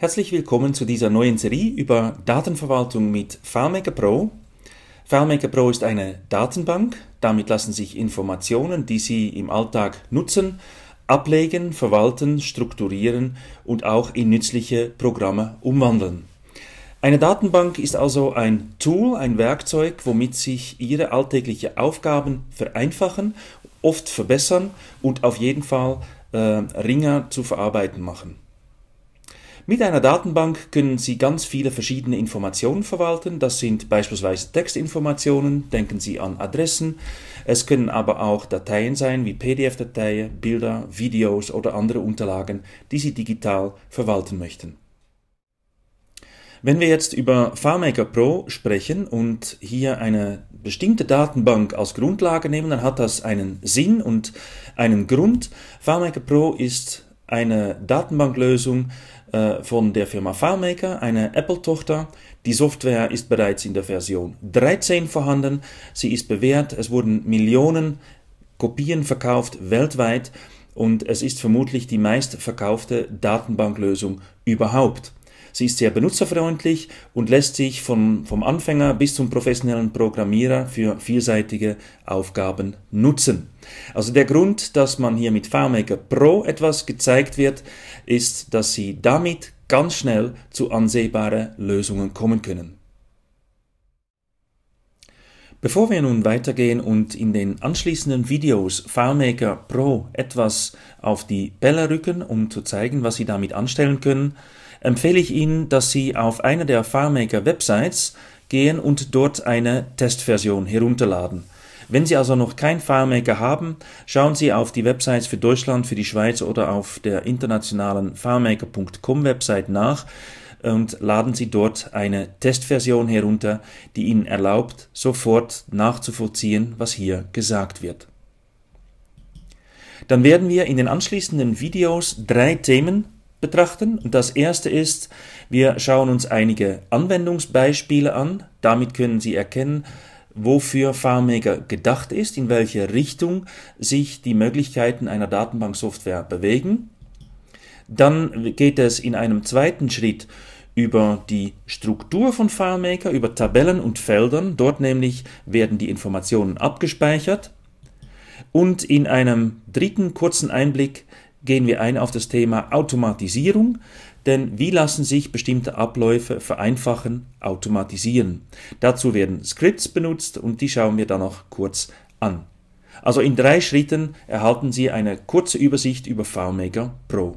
Herzlich willkommen zu dieser neuen Serie über Datenverwaltung mit FileMaker Pro. FileMaker Pro ist eine Datenbank. Damit lassen sich Informationen, die Sie im Alltag nutzen, ablegen, verwalten, strukturieren und auch in nützliche Programme umwandeln. Eine Datenbank ist also ein Tool, ein Werkzeug, womit sich Ihre alltägliche Aufgaben vereinfachen, oft verbessern und auf jeden Fall äh, ringer zu verarbeiten machen. Mit einer Datenbank können Sie ganz viele verschiedene Informationen verwalten. Das sind beispielsweise Textinformationen, denken Sie an Adressen. Es können aber auch Dateien sein, wie PDF-Dateien, Bilder, Videos oder andere Unterlagen, die Sie digital verwalten möchten. Wenn wir jetzt über FarMaker Pro sprechen und hier eine bestimmte Datenbank als Grundlage nehmen, dann hat das einen Sinn und einen Grund. FarMaker Pro ist eine Datenbanklösung äh, von der Firma FileMaker, eine Apple-Tochter. Die Software ist bereits in der Version 13 vorhanden. Sie ist bewährt. Es wurden Millionen Kopien verkauft weltweit und es ist vermutlich die meistverkaufte Datenbanklösung überhaupt. Sie ist sehr benutzerfreundlich und lässt sich vom, vom Anfänger bis zum professionellen Programmierer für vielseitige Aufgaben nutzen. Also der Grund, dass man hier mit FMaker Pro etwas gezeigt wird, ist, dass Sie damit ganz schnell zu ansehbaren Lösungen kommen können. Bevor wir nun weitergehen und in den anschließenden Videos FileMaker Pro etwas auf die Bälle rücken, um zu zeigen, was Sie damit anstellen können, empfehle ich Ihnen, dass Sie auf eine der FileMaker Websites gehen und dort eine Testversion herunterladen. Wenn Sie also noch kein FileMaker haben, schauen Sie auf die Websites für Deutschland, für die Schweiz oder auf der internationalen FileMaker.com Website nach und laden Sie dort eine Testversion herunter, die Ihnen erlaubt, sofort nachzuvollziehen, was hier gesagt wird. Dann werden wir in den anschließenden Videos drei Themen betrachten. Und das erste ist, wir schauen uns einige Anwendungsbeispiele an. Damit können Sie erkennen, wofür FarmMaker gedacht ist, in welche Richtung sich die Möglichkeiten einer Datenbanksoftware bewegen. Dann geht es in einem zweiten Schritt über die Struktur von FileMaker, über Tabellen und Feldern. Dort nämlich werden die Informationen abgespeichert. Und in einem dritten kurzen Einblick gehen wir ein auf das Thema Automatisierung, denn wie lassen sich bestimmte Abläufe vereinfachen, automatisieren. Dazu werden Scripts benutzt und die schauen wir dann noch kurz an. Also in drei Schritten erhalten Sie eine kurze Übersicht über FileMaker Pro.